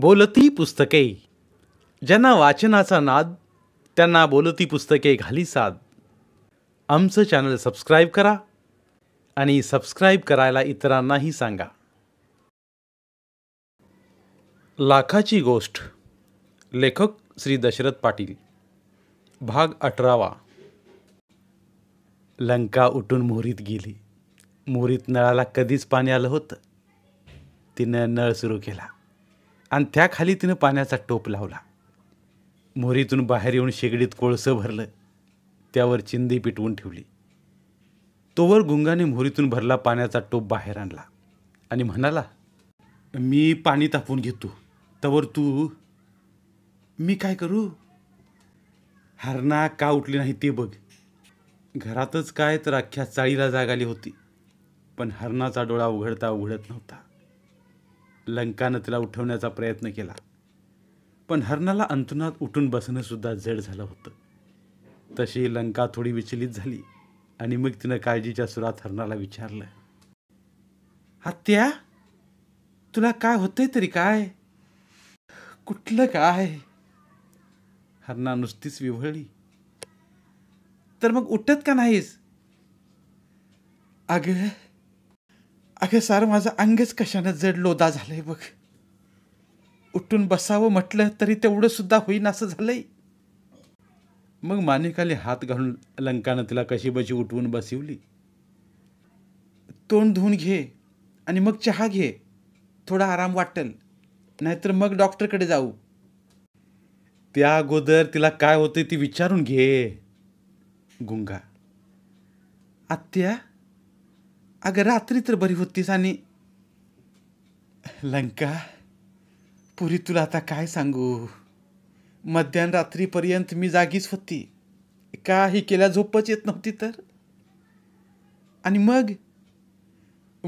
बोलती पुस्तके ज्यांना वाचनाचा नाद त्यांना बोलती पुस्तके घाली साद आमचं चॅनल सबस्क्राईब करा आणि सबस्क्राईब करायला इतरांनाही सांगा लाखाची गोष्ट लेखक श्री दशरथ पाटील भाग अठरावा लंका उठून मोहरीत गेली मोहरीत नळाला कधीच पाणी आलं होतं तिनं नळ सुरू केला आणि त्याखाली तिनं पाण्याचा टोप लावला मोहरीतून बाहेर येऊन शेगडीत कोळसं भरलं त्यावर चिंदी पिटवून ठेवली तोवर गुंगाने मोहरीतून भरला पाण्याचा टोप बाहेर आणला आणि म्हणाला मी पाणी तापून घेतो तवर तू मी काय करू हरणा का उठली नाही ते बघ घरातच काय तर अख्ख्या चाळीला जाग आली होती पण हरणाचा डोळा उघडता उघडत नव्हता लंकानं तिला उठवण्याचा प्रयत्न केला पण हरणाला अंतुनात उठून सुद्धा जड झालं होतं तशी लंका थोडी विचलित झाली आणि मग तिनं काळजीच्या सुरात हरणाला विचारलं हत्या तुला काय होतंय तरी काय कुठलं काय हरणा नुसतीच विव्हळली तर मग उठत का नाहीस अगं अगं सार माझं अंगच कशानं जड लोदा झालंय बघ उठून बसावं म्हटलं तरी तेवढं सुद्धा होईन असं झालंय मग मानिकाली हात घालून लंकानं तिला कशी बशी उठवून बसिवली तोंड धुवून घे आणि मग चहा घे थोडा आराम वाटेल नाहीतर मग डॉक्टरकडे जाऊ त्या अगोदर तिला काय होते ती विचारून घे गुंगा आत्या अगं रात्री तर बरी होतीस आणि लंका पुरी तुला आता काय सांगू मध्यान रात्रीपर्यंत मी जागीच होती काही केल्या झोपच येत नव्हती तर आणि मग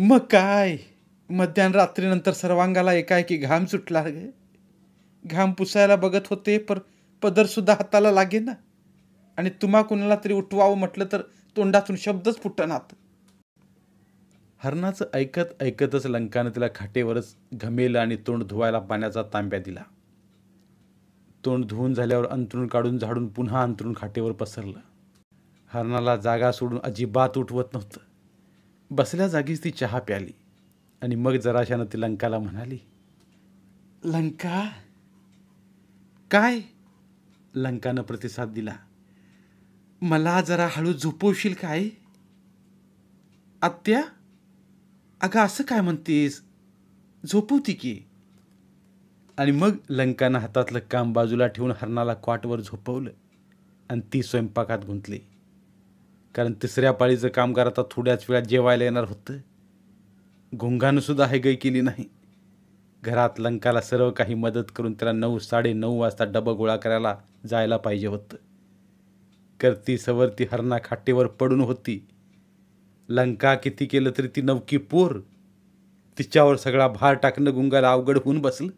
मग काय मध्यान रात्रीनंतर सर्वांगाला एकाएकी घाम सुटला गे घाम पुसायला बघत होते पर पदरसुद्धा हाताला लागे ना आणि तुम्हा कुणाला तरी उठवावं म्हटलं तर तोंडातून शब्दच फुटणात हरणाचं ऐकत ऐकतच लंकानं तिला खाटेवरच घमेलं आणि तोंड धुवायला पाण्याचा तांब्या दिला तोंड धुवून झाल्यावर अंतरुण काढून झाडून पुन्हा अंतरुण खाटेवर पसरलं हरणाला जागा सोडून अजिबात उठवत नव्हतं बसल्या जागीच ती चहा प्याली आणि मग जराशानं ती लंकाला म्हणाली लंका काय लंकानं प्रतिसाद दिला मला जरा हळू झोपवशील काय आत्या अगं असं काय म्हणतेस झोपवती की आणि मग लंकानं हातातलं काम बाजूला ठेवून हरणाला क्वाटवर झोपवलं आणि ती स्वयंपाकात गुंतली कारण तिसऱ्या पाळीचं कामगार आता थोड्याच वेळात जेवायला येणार होतं गुंगानंसुद्धा हे गई केली नाही घरात लंकाला सर्व काही मदत करून त्याला नऊ साडे नऊ वाजता डबं गोळा करायला जायला पाहिजे होतं करती सवरती हरणा खाटेवर पडून होती लंका किती केलं तरी ती नवकी पोर तिच्यावर सगळा भार टाकणं गुंगाला अवघड होऊन बसलं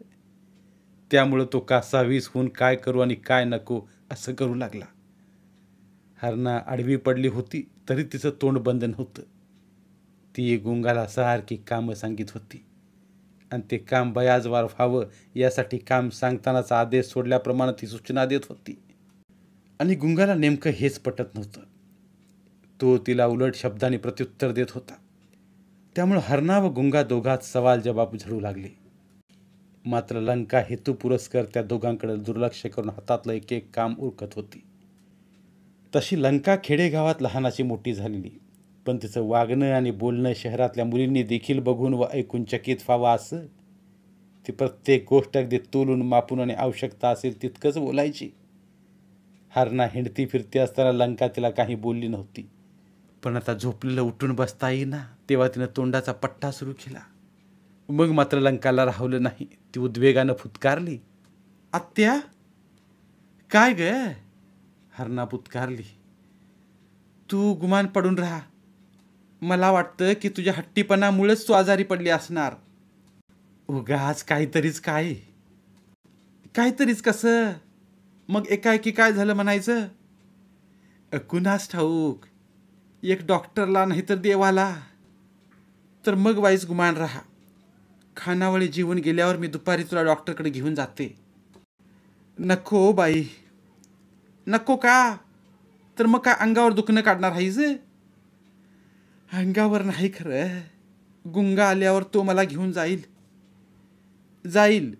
त्यामुळं तो कासावीस होऊन काय करू आणि काय नको असं करू लागला हरणा आडवी पडली होती तरी तिचं तोंड बंद नव्हतं ती गुंगाला सारखी कामं सांगित होती आणि ते काम बयाजवार व्हावं यासाठी काम सांगतानाचा आदेश सोडल्याप्रमाणे ती सूचना देत होती आणि गुंगाला नेमकं हेच पटत नव्हतं तो तिला उलट शब्दाने प्रत्युत्तर देत होता त्यामुळे हरणा व गुंगा दोघात सवाल जबाब झडू लागले मात्र लंका हेतू पुरस्कर त्या दोघांकडे दुर्लक्ष करून हातातलं एक एक काम उरकत होती तशी लंका खेडेगावात लहानाची मोठी झालेली पण तिचं वागणं आणि बोलणं शहरातल्या मुलींनी देखील बघून व ऐकून चकित व्हावं असं ती प्रत्येक गोष्ट अगदी तोलून मापून आणि आवश्यकता असेल तितकंच बोलायची हरणा हिंडती फिरती असताना लंका तिला काही बोलली नव्हती पण आता झोपलेलं उठून बसता येईना तेव्हा तिनं तोंडाचा पट्टा सुरू केला मग मात्र लंकाला राहवलं नाही ती उद्वेगानं फुतकारली आत्या काय ग हरणा फुतकारली तू गुमान पडून राहा मला वाटतं की तुझ्या हट्टीपणामुळेच तू आजारी पडली असणार उगाच काहीतरीच काय काहीतरीच कसं मग एकाएकी काय झालं म्हणायचं कुणास ठाऊक एक डॉक्टरला नाही तर देवाला तर मग वाईज गुमान रहा खानावळी जीवन गेल्यावर मी दुपारी तुला डॉक्टरकडे घेऊन जाते नको हो बाई नको का तर मग काय अंगावर दुखणं काढणार आहेस अंगावर नाही खरं गुंगा आल्यावर तो मला घेऊन जाईल जाईल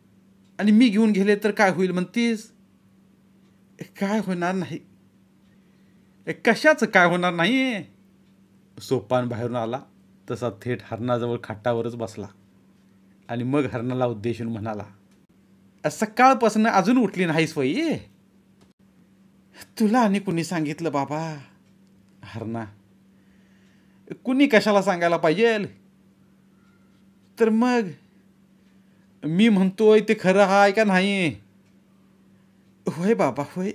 आणि मी घेऊन गेले तर काय होईल म्हणतीस काय होणार नाही कशाचं काय होणार नाही सोपान बाहेरून आला तसा थेट हरणाजवळ खाटावरच बसला आणि मग हरणाला उद्देशून म्हणाला सकाळपासून अजून उठली नाही स्वयी तुला आणि कुणी सांगितलं बाबा हरणा कुणी कशाला सांगायला पाहिजे तर मग मी म्हणतोय ते खरं आहे का नाही होय बाबा होय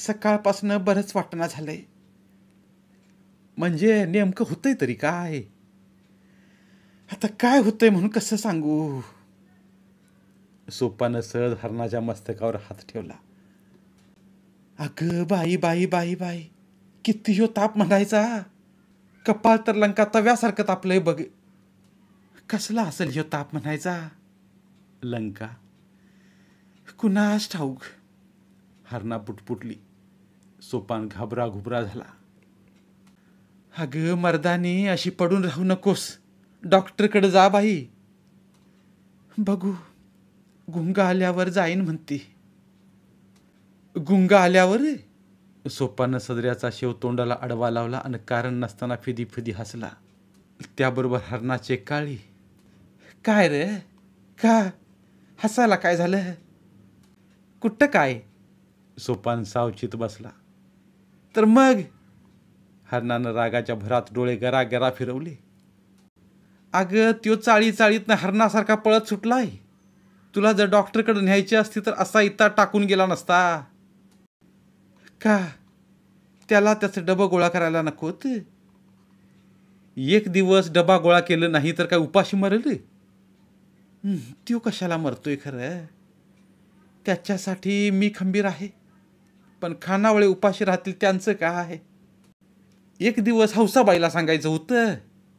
सकाळपासून बरंच वाटणं झालंय म्हणजे नेमकं होतंय तरी काय आता काय होतंय म्हणून कसं सांगू सोपानं सहज हरणाच्या मस्तकावर हात ठेवला अगं बाई बाई बाई बाई किती हो ताप म्हणायचा कपाळ तर लंका तव्यासारखं तापलंय बघ कसला असेल हो ताप म्हणायचा लंका कुणास ठाऊक हरणा पुटपुटली सोपान घाबरा घुबरा झाला अग मर्दाने अशी पडून राहू नकोस डॉक्टरकडे जा बाई बघू गुंग आल्यावर जाईन म्हणते गुंगा आल्यावर सोपानं सदऱ्याचा शेव तोंडाला अडवा लावला आणि कारण नसताना फिदी फिदी हसला त्याबरोबर हरणाचे काळी काय रे का हसायला काय झालं कुठं काय सोपान सावचित बसला तर मग हरणानं रागाच्या भरात डोळे गरा गरा फिरवले अगं त्यो चाळी चाळीतनं हरणासारखा पळत सुटलाय तुला जर डॉक्टरकडे न्यायची असती तर असा इता टाकून गेला नसता का त्याला त्याचं डबा गोळा करायला नकोत एक दिवस डबा गोळा केलं नाही तर काय उपाशी मरल त्यो कशाला मरतोय खरं त्याच्यासाठी मी खंबीर आहे पण खानावळे उपाशी राहतील त्यांचं काय एक दिवस हौसाबाईला सांगायचं होतं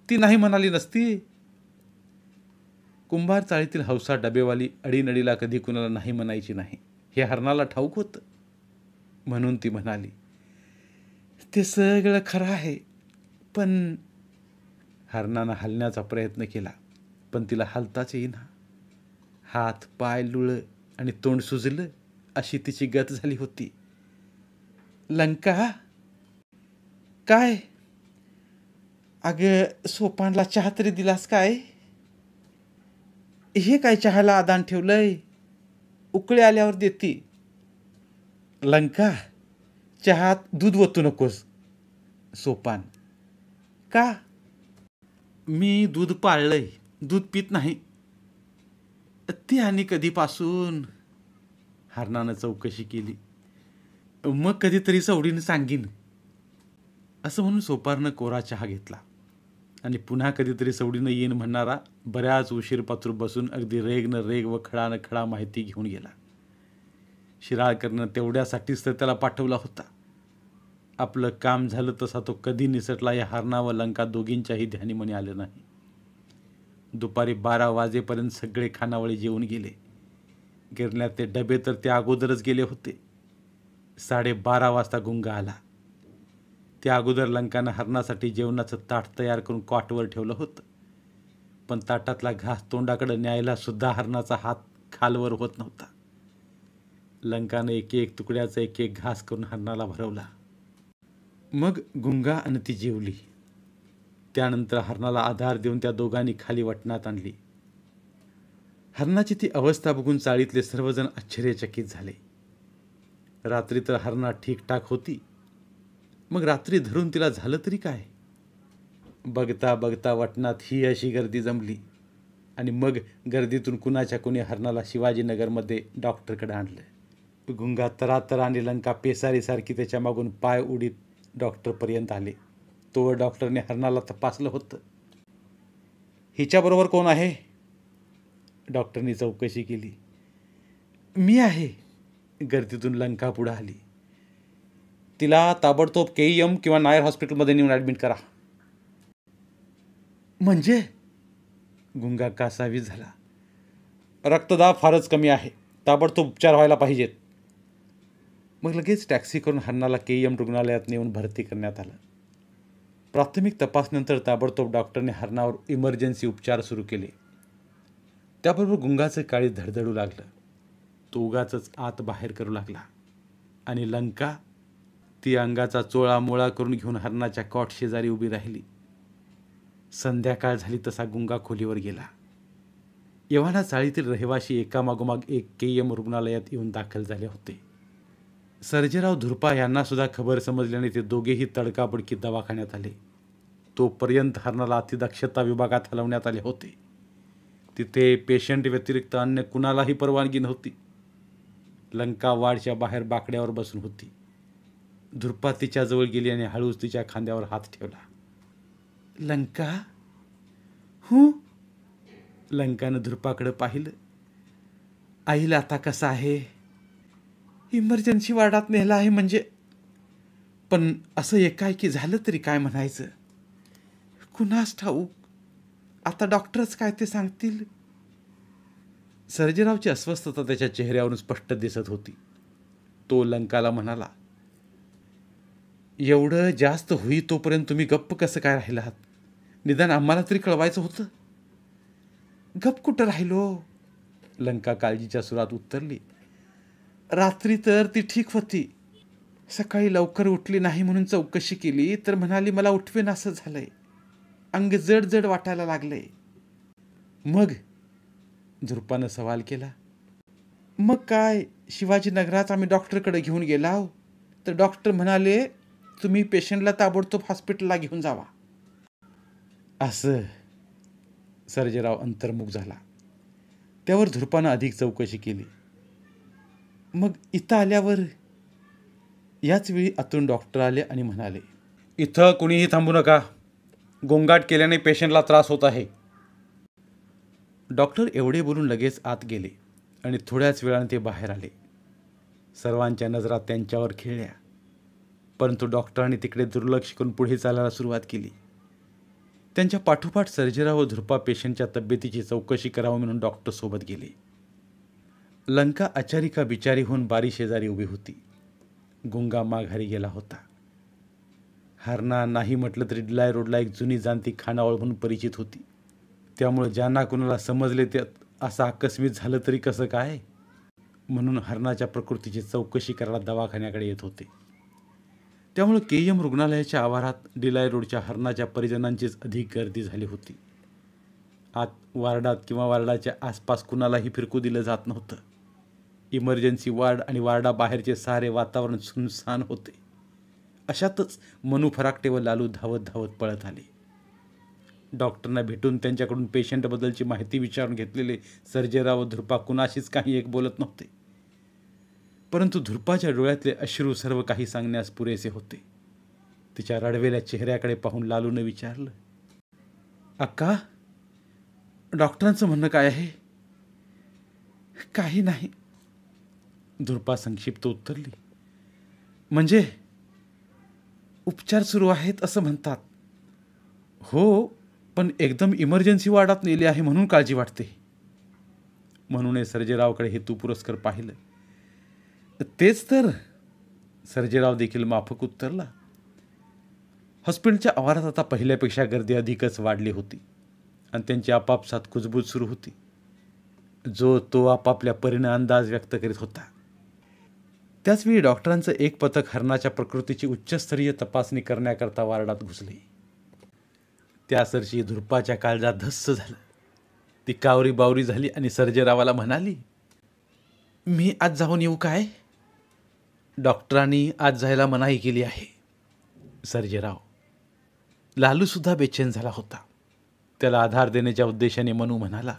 ती नाही म्हणाली नसती कुंभार चाळीतील हौसा डबेवाली अडीनडीला कधी कुणाला नाही म्हणायची नाही हे हरणाला ठाऊक होतं म्हणून ती म्हणाली ते सगळं खरं आहे पण हरणानं हलण्याचा प्रयत्न केला पण तिला हलताच येईना हात पाय लुळं आणि तोंड सुजलं अशी तिची गत झाली होती लंका काय अगं सोपानला चहा तरी दिलास काय हे काय चहाला आदान ठेवलंय उकळे आल्यावर देती, लंका चहात दूध वतू नकोस सोपान का मी दूध पाळलंय दूध पित नाही ते आणि कधीपासून हरणानं चौकशी केली मग कधीतरी सवडीनं सांगीन असं म्हणून सोपारनं कोरा चहा घेतला आणि पुन्हा कधीतरी सवडीनं येईन म्हणणारा बऱ्याच उशीर पात्र बसून अगदी रेगनं रेग व न खडा माहिती घेऊन गेला शिराळकरनं तेवढ्यासाठीच तर त्याला पाठवला होता आपलं काम झालं तसा तो कधी निसटला या हरणा व लंका दोघींच्याही म्हणे आलं नाही दुपारी बारा वाजेपर्यंत सगळे खानावळे जेवून गेले गिरण्यात ते डबे तर ते अगोदरच गेले होते साडेबारा वाजता गुंगा आला त्या अगोदर लंकानं हरणासाठी जेवणाचं ताट तयार करून कॉटवर ठेवलं होतं पण ताटातला घास तोंडाकडे न्यायला सुद्धा हरणाचा हात खालवर होत नव्हता लंकानं एक एक तुकड्याचा एक एक घास करून हरणाला भरवला मग गुंगा आणि ती जेवली त्यानंतर हरणाला आधार देऊन त्या दोघांनी खाली वटणात आणली हरणाची ती अवस्था बघून चाळीतले सर्वजण आश्चर्यचकित झाले रात्री तर हरणा ठीकठाक होती मग रात्री धरून तिला झालं तरी काय बघता बघता वटणात ही अशी गर्दी जमली आणि मग गर्दीतून कुणाच्या कुणी हरणाला शिवाजीनगरमध्ये डॉक्टरकडे आणलं गुंगा तरातर आणि लंका पेसारीसारखी त्याच्या मागून पाय उडीत डॉक्टरपर्यंत आले तो डॉक्टरने हरणाला तपासलं होतं हिच्याबरोबर कोण आहे डॉक्टरनी चौकशी केली मी आहे गर्दीतून लंका पुढं आली तिला ताबडतोब के एम किंवा नायर हॉस्पिटलमध्ये नेऊन ॲडमिट करा म्हणजे गुंगा कासावी झाला रक्तदाब फारच कमी आहे ताबडतोब उपचार व्हायला पाहिजेत मग लगेच टॅक्सी करून हरणाला के एम रुग्णालयात नेऊन भरती करण्यात आलं प्राथमिक तपासनंतर ताबडतोब डॉक्टरने हरणावर इमर्जन्सी उपचार सुरू केले त्याबरोबर गुंगाचं काळी धडधडू लागलं तो उगाच आत बाहेर करू लागला आणि लंका ती अंगाचा चोळा मोळा करून घेऊन हरणाच्या कॉट शेजारी उभी राहिली संध्याकाळ झाली तसा गुंगा खोलीवर गेला येव्हाना चाळीतील रहिवाशी एकामागोमाग एक के रुग्णालयात येऊन दाखल झाले होते सर्जेराव धुरपा यांना सुद्धा खबर समजल्याने ते दोघेही तडकाबडकी दवाखान्यात आले तोपर्यंत हरणाला अतिदक्षता विभागात हलवण्यात आले होते तिथे पेशंट व्यतिरिक्त अन्य कुणालाही परवानगी नव्हती लंका वाडच्या बाहेर बाकड्यावर बसून होती धुरपा तिच्याजवळ गेली आणि हळूच तिच्या खांद्यावर हात ठेवला लंका हू लंकानं धुरपाकडं पाहिलं आईला आता कसं आहे इमर्जन्सी वार्डात नेला आहे म्हणजे पण असं एकाएकी झालं तरी काय म्हणायचं कुणास ठाऊक आता डॉक्टरच काय ते सांगतील सर्जेरावची अस्वस्थता त्याच्या चेहऱ्यावरून स्पष्ट दिसत होती तो लंकाला म्हणाला एवढं जास्त होई तोपर्यंत तुम्ही गप्प कसं काय राहिला आहात निदान आम्हाला तरी कळवायचं होतं गप कुठं राहिलो लंका काळजीच्या सुरात उत्तरली रात्री तर ती ठीक होती सकाळी लवकर उठली नाही म्हणून चौकशी केली तर म्हणाली मला उठवेन असं झालंय अंग जड जड वाटायला लागलंय मग झुरपानं सवाल केला मग काय शिवाजीनगरात आम्ही डॉक्टरकडे घेऊन गेला हो. तर डॉक्टर म्हणाले तुम्ही पेशंटला ताबडतोब हॉस्पिटलला घेऊन जावा असं सर्जेराव अंतर्मुख झाला त्यावर झुरपानं अधिक चौकशी केली मग इथं आल्यावर याच वेळी आतून डॉक्टर आले आणि म्हणाले इथं कुणीही थांबू नका गोंगाट केल्याने पेशंटला त्रास होत आहे डॉक्टर एवढे बोलून लगेच आत गेले आणि थोड्याच वेळाने ते बाहेर आले सर्वांच्या नजरा त्यांच्यावर खेळल्या परंतु डॉक्टरांनी तिकडे दुर्लक्ष करून पुढे चालायला सुरुवात केली त्यांच्या पाठोपाठ सर्जरा व झुरपा पेशंटच्या तब्येतीची चौकशी करावं म्हणून डॉक्टरसोबत गेले लंका आचारिका बिचारी होऊन बारी शेजारी उभी होती गुंगा माघारी गेला होता हरणा नाही म्हटलं तरी डिलाय रोडला एक जुनी जाणती खानावळ म्हणून परिचित होती त्यामुळे ज्यांना कुणाला समजले ते असं आकस्मित झालं तरी कसं काय म्हणून हरणाच्या प्रकृतीची चौकशी करायला दवाखान्याकडे येत होते त्यामुळे के एम रुग्णालयाच्या आवारात डिलाय रोडच्या हरणाच्या परिजनांचीच अधिक गर्दी झाली होती आत वार्डात किंवा वार्डाच्या आसपास कुणालाही फिरकू दिलं जात नव्हतं इमर्जन्सी वार्ड आणि वार्डाबाहेरचे सारे वातावरण सुनसान होते अशातच मनू फराकटे व लालू धावत धावत पळत आले डॉक्टरना भेटून त्यांच्याकडून पेशंटबद्दलची माहिती विचारून घेतलेले सर्जेराव धुर्पा कुणाशीच काही एक बोलत नव्हते परंतु धुरपाच्या डोळ्यातले अश्रू सर्व काही सांगण्यास पुरेसे होते तिच्या रडवेल्या चेहऱ्याकडे पाहून लालूने विचारलं अक्का डॉक्टरांचं म्हणणं काय आहे काही नाही धुरपा संक्षिप्त उत्तरली म्हणजे उपचार सुरू आहेत असं म्हणतात हो पण एकदम इमर्जन्सी वार्डात नेली आहे म्हणून काळजी वाटते म्हणून सर्जेरावकडे हेतू पुरस्कार पाहिलं तेच तर सर्जेराव देखील माफक उत्तरला हॉस्पिटलच्या आवारात आता पहिल्यापेक्षा गर्दी अधिकच वाढली होती आणि त्यांची आपापसात कुजबूज सुरू होती जो तो आपापल्या परीने अंदाज व्यक्त करीत होता त्याचवेळी डॉक्टरांचं एक पथक हरणाच्या प्रकृतीची उच्चस्तरीय तपासणी करण्याकरता वार्डात घुसले त्या सरशी धुरपाच्या काळजात धस्स झालं ती कावरी बावरी झाली आणि सर्जेरावाला म्हणाली मी आज जाऊन येऊ काय डॉक्टरांनी आज जायला मनाई केली आहे सर्जेराव लालूसुद्धा बेचैन झाला होता त्याला आधार देण्याच्या उद्देशाने मनू म्हणाला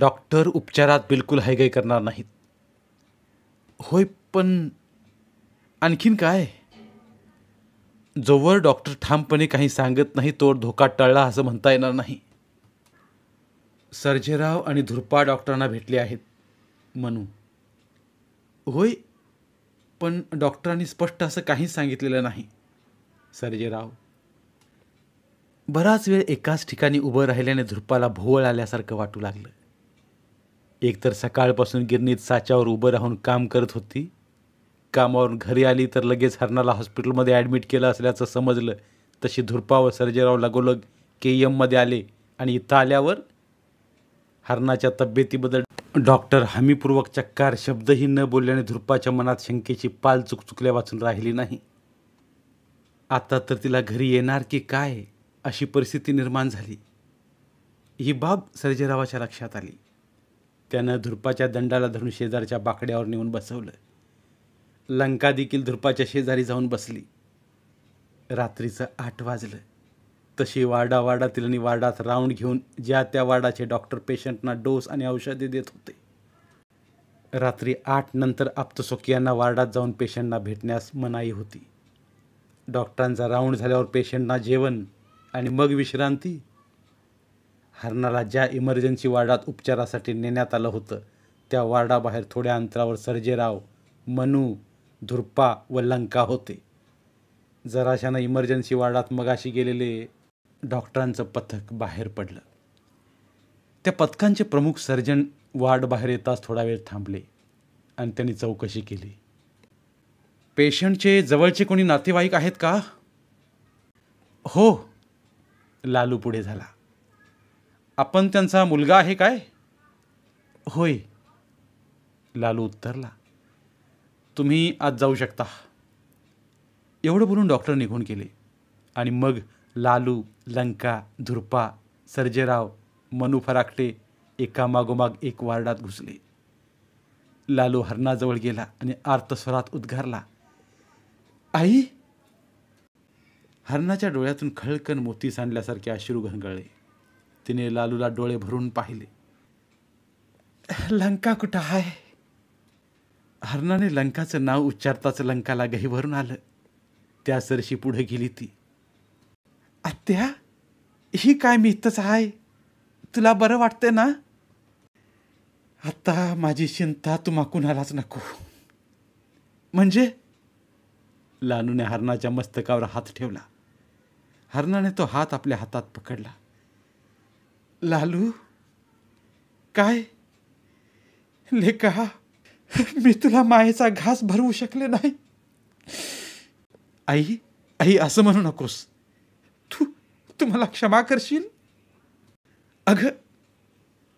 डॉक्टर उपचारात बिलकुल हायगाई करणार नाहीत होय पण आणखीन काय जोवर डॉक्टर ठामपणे काही सांगत नाही तोवर धोका टळला असं म्हणता येणार नाही सर्जेराव आणि धुरपा डॉक्टरांना भेटले आहेत म्हणू होय पण डॉक्टरांनी स्पष्ट असं काहीच सांगितलेलं नाही सर्जेराव बराच वेळ एकाच ठिकाणी उभं राहिल्याने धुरपाला भोवळ आल्यासारखं वाटू लागलं एकतर सकाळपासून गिरणीत साच्यावर उभं राहून काम करत होती कामावरून घरी आली तर लगेच हरणाला हॉस्पिटलमध्ये ॲडमिट केलं असल्याचं समजलं तशी व सर्जेराव लगोलग के एममध्ये आले आणि इथं आल्यावर हरणाच्या तब्येतीबद्दल डॉक्टर हमीपूर्वक चक्कार शब्दही न बोलल्याने धुरपाच्या मनात शंकेची पाल चुकचुकल्या वाचून राहिली नाही आता तर तिला घरी येणार की काय अशी परिस्थिती निर्माण झाली ही बाब सर्जेरावाच्या लक्षात आली त्यानं धुरपाच्या दंडाला धरून शेजारच्या बाकड्यावर नेऊन बसवलं लंका देखील धुरपाच्या शेजारी जाऊन बसली रात्रीचं आठ वाजलं तशी वाडा वाडातील आणि वाडात राऊंड घेऊन ज्या त्या वाडाचे डॉक्टर पेशंटना डोस आणि औषधे देत होते रात्री आठ नंतर आप्तसोकियांना वार्डात जाऊन पेशंटना भेटण्यास मनाई होती डॉक्टरांचा राऊंड झाल्यावर पेशंटना जेवण आणि मग विश्रांती हरणाला ज्या इमर्जन्सी वार्डात उपचारासाठी नेण्यात आलं होतं त्या वार्डाबाहेर थोड्या अंतरावर सर्जेराव मनू धुरपा व लंका होते जराशानं इमर्जन्सी वार्डात मगाशी गेलेले डॉक्टरांचं पथक बाहेर पडलं त्या पथकांचे प्रमुख सर्जन वार्ड बाहेर येताच थोडा वेळ थांबले आणि त्यांनी चौकशी केली पेशंटचे जवळचे कोणी नातेवाईक आहेत का हो लालू पुढे झाला आपण त्यांचा मुलगा आहे काय होय लालू उत्तरला तुम्ही आज जाऊ शकता एवढं बोलून डॉक्टर निघून गेले आणि मग लालू लंका धुरपा सर्जेराव मनू फराकटे एकामागोमाग एक वार्डात घुसले लालू हरणाजवळ गेला आणि आर्तस्वरात उद्गारला आई हरणाच्या डोळ्यातून खळकण मोती सांडल्यासारखे अश्रू घनगळले तिने लालूला डोळे भरून पाहिले लंका कुठं आहे हरणाने लंकाचं नाव उच्चारताच लंकाला भरून आलं त्या सरशी पुढे गेली ती आत्या ही काय मी इथंच आहे तुला बरं वाटतं ना आत्ता माझी चिंता तुम्हा कुणालाच नको म्हणजे लालूने हरणाच्या मस्तकावर हात ठेवला हरणाने तो हात आपल्या हातात पकडला लालू काय लेखा मी तुला मायेचा घास भरवू शकले नाही आई आई असं म्हणू नकोस तू तू मला क्षमा करशील अग,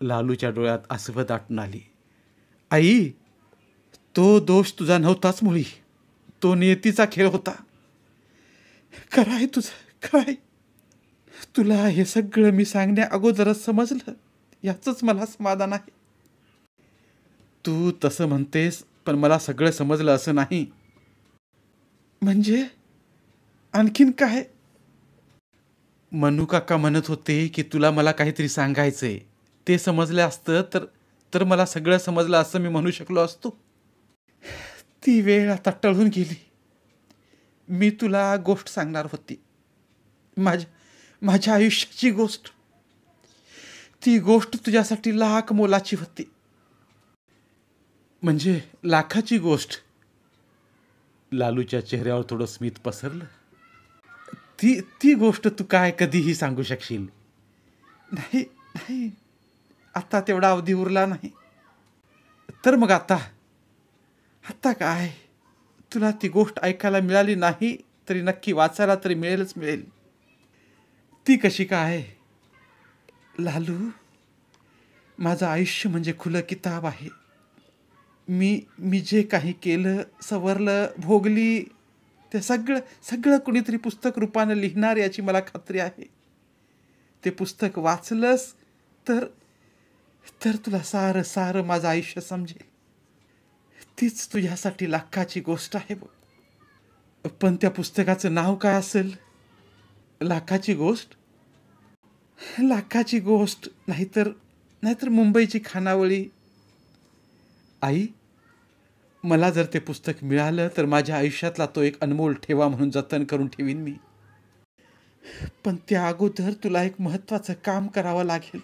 लालूच्या डोळ्यात आसवं दाटून आली आई तो दोष तुझा नव्हताच मुळी तो नियतीचा खेळ होता कराय तुझं कराय तुला हे सगळं मी सांगण्या अगोदरच समजलं याचंच मला समाधान आहे तू तसं म्हणतेस पण मला सगळं समजलं असं नाही म्हणजे आणखीन काय मनू काका म्हणत होते की तुला मला काहीतरी सांगायचंय ते समजलं असतं तर तर मला सगळं समजलं असं मी म्हणू शकलो असतो ती वेळ आता टळून गेली मी तुला गोष्ट सांगणार होती माझ्या माझ्या आयुष्याची गोष्ट ती गोष्ट तुझ्यासाठी लाख मोलाची होती म्हणजे लाखाची गोष्ट लालूच्या चेहऱ्यावर थोडं स्मित पसरलं ती ती गोष्ट तू काय कधीही सांगू शकशील नाही नाही आत्ता तेवढा अवधी उरला नाही तर मग आता आत्ता काय तुला ती गोष्ट ऐकायला मिळाली नाही तरी नक्की वाचायला तरी मिळेलच मिळेल ती कशी काय लालू माझं आयुष्य म्हणजे खुलं किताब आहे मी मी जे काही केलं सवरलं भोगली ते सगळं सगळं कुणीतरी पुस्तक रूपानं लिहिणार याची मला खात्री आहे ते पुस्तक वाचलंस तर तर तुला सारं सारं माझं आयुष्य समजेल तीच तुझ्यासाठी लाखाची गोष्ट आहे बघ पण त्या पुस्तकाचं नाव काय असेल लाखाची गोष्ट लाखाची गोष्ट नाहीतर नाहीतर मुंबईची खानावळी आई मला जर ते पुस्तक मिळालं तर माझ्या आयुष्यातला तो एक अनमोल ठेवा म्हणून जतन करून ठेवीन मी पण त्या अगोदर तुला एक महत्त्वाचं काम करावं लागेल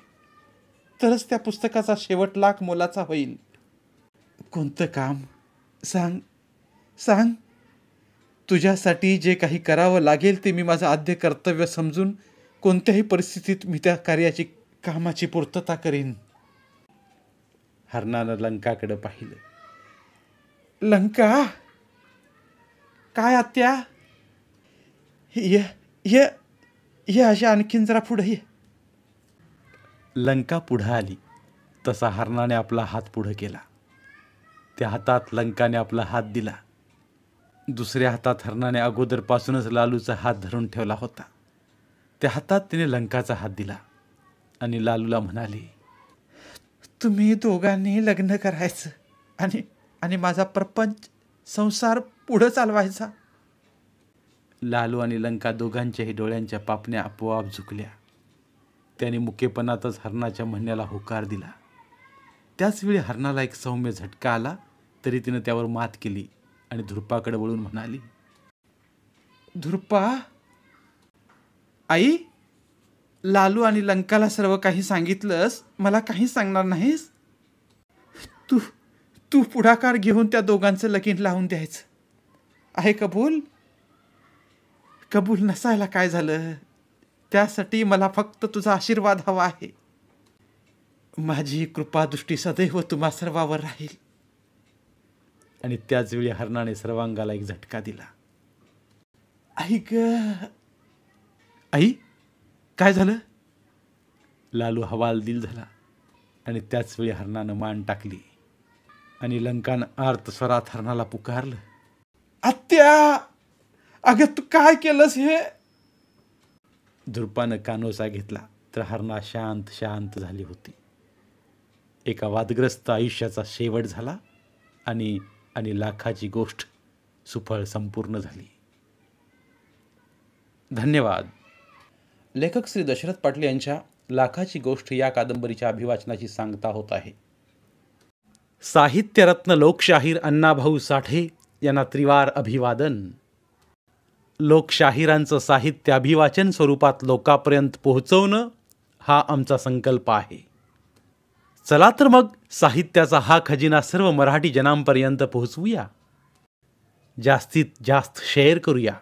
तरच त्या पुस्तकाचा शेवट लाख मोलाचा होईल कोणतं काम सांग सांग तुझ्यासाठी जे काही करावं लागेल ते मी माझं आद्य कर्तव्य समजून कोणत्याही परिस्थितीत मी त्या कार्याची कामाची पूर्तता करीन हरणानं लंकाकडं पाहिलं लंका काय आत्या ये ये आणखीन जरा पुढं ये लंका पुढं आली तसा हरणाने आपला हात पुढं केला त्या हातात लंकाने आपला हात दिला दुसऱ्या हातात हरणाने अगोदरपासूनच लालूचा हात धरून ठेवला होता त्या हातात तिने लंकाचा हात दिला आणि लालूला म्हणाली तुम्ही दोघांनी लग्न करायचं आणि आणि माझा प्रपंच संसार पुढं चालवायचा लालू आणि लंका दोघांच्याही डोळ्यांच्या पापण्या आपोआप झुकल्या त्याने मुकेपणातच हरणाच्या म्हणण्याला होकार दिला त्याचवेळी हरणाला एक सौम्य झटका आला तरी तिनं त्यावर मात केली आणि धुरपाकडे वळून म्हणाली धुरपा आई लालू आणि लंकाला सर्व काही सांगितलंस मला काही सांगणार नाहीस तू तू पुढाकार घेऊन त्या दोघांचं लगीन लावून द्यायचं आहे कबूल कबूल नसायला काय झालं त्यासाठी मला फक्त तुझा आशीर्वाद हवा आहे माझी कृपादृष्टी सदैव तुम्हा सर्वावर राहील आणि वेळी हरणाने सर्वांगाला एक झटका दिला आई ग आई काय झालं लालू हवाल दिल झाला आणि त्याच वेळी हरणानं मान टाकली आणि लंकान आर्त स्वरात हरणाला पुकारलं आत्या अगं तू काय केलंस हे धुरपानं कानोसा घेतला तर हरणा शांत शांत झाली होती एका वादग्रस्त आयुष्याचा शेवट झाला आणि आणि लाखाची गोष्ट सुफळ संपूर्ण झाली धन्यवाद लेखक श्री दशरथ पाटील यांच्या लाखाची गोष्ट या कादंबरीच्या अभिवाचनाची सांगता होत आहे साहित्यरत्न लोकशाहीर अण्णाभाऊ साठे यांना त्रिवार अभिवादन लोकशाहीरांचं साहित्य अभिवाचन स्वरूपात लोकापर्यंत पोहोचवणं हा आमचा संकल्प आहे चला तर मग साहित्याचा हा खजिना सर्व मराठी जनांपर्यंत पोहोचवूया जास्तीत जास्त शेअर करूया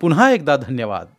पुन्हा एकदा धन्यवाद